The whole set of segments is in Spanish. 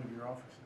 one of your offices.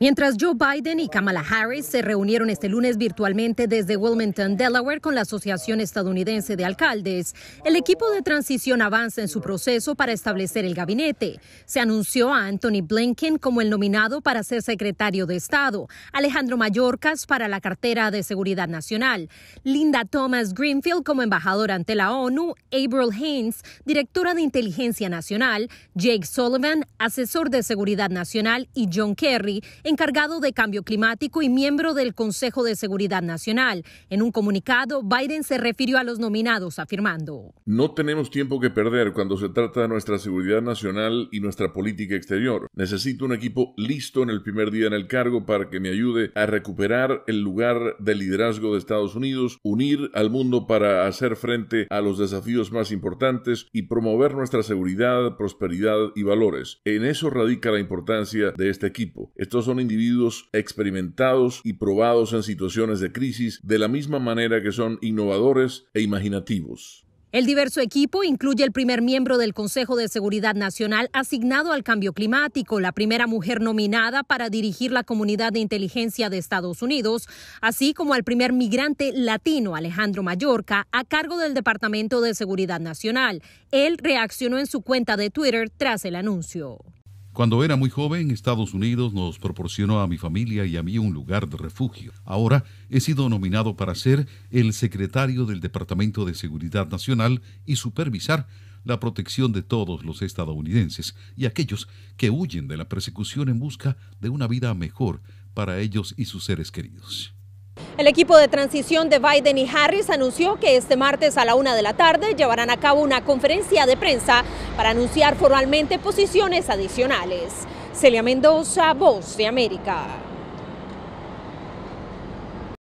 Mientras Joe Biden y Kamala Harris se reunieron este lunes virtualmente desde Wilmington, Delaware, con la Asociación Estadounidense de Alcaldes, el equipo de transición avanza en su proceso para establecer el gabinete. Se anunció a Anthony Blinken como el nominado para ser secretario de Estado, Alejandro Mayorkas para la cartera de Seguridad Nacional, Linda Thomas Greenfield como embajadora ante la ONU, April Haynes, directora de Inteligencia Nacional, Jake Sullivan, asesor de Seguridad Nacional y John Kerry, encargado de cambio climático y miembro del Consejo de Seguridad Nacional. En un comunicado, Biden se refirió a los nominados afirmando. No tenemos tiempo que perder cuando se trata de nuestra seguridad nacional y nuestra política exterior. Necesito un equipo listo en el primer día en el cargo para que me ayude a recuperar el lugar de liderazgo de Estados Unidos, unir al mundo para hacer frente a los desafíos más importantes y promover nuestra seguridad, prosperidad y valores. En eso radica la importancia de este equipo. Estos son individuos experimentados y probados en situaciones de crisis, de la misma manera que son innovadores e imaginativos. El diverso equipo incluye el primer miembro del Consejo de Seguridad Nacional asignado al cambio climático, la primera mujer nominada para dirigir la comunidad de inteligencia de Estados Unidos, así como al primer migrante latino Alejandro Mallorca a cargo del Departamento de Seguridad Nacional. Él reaccionó en su cuenta de Twitter tras el anuncio. Cuando era muy joven, Estados Unidos nos proporcionó a mi familia y a mí un lugar de refugio. Ahora he sido nominado para ser el secretario del Departamento de Seguridad Nacional y supervisar la protección de todos los estadounidenses y aquellos que huyen de la persecución en busca de una vida mejor para ellos y sus seres queridos. El equipo de transición de Biden y Harris anunció que este martes a la una de la tarde llevarán a cabo una conferencia de prensa para anunciar formalmente posiciones adicionales. Celia Mendoza, Voz de América.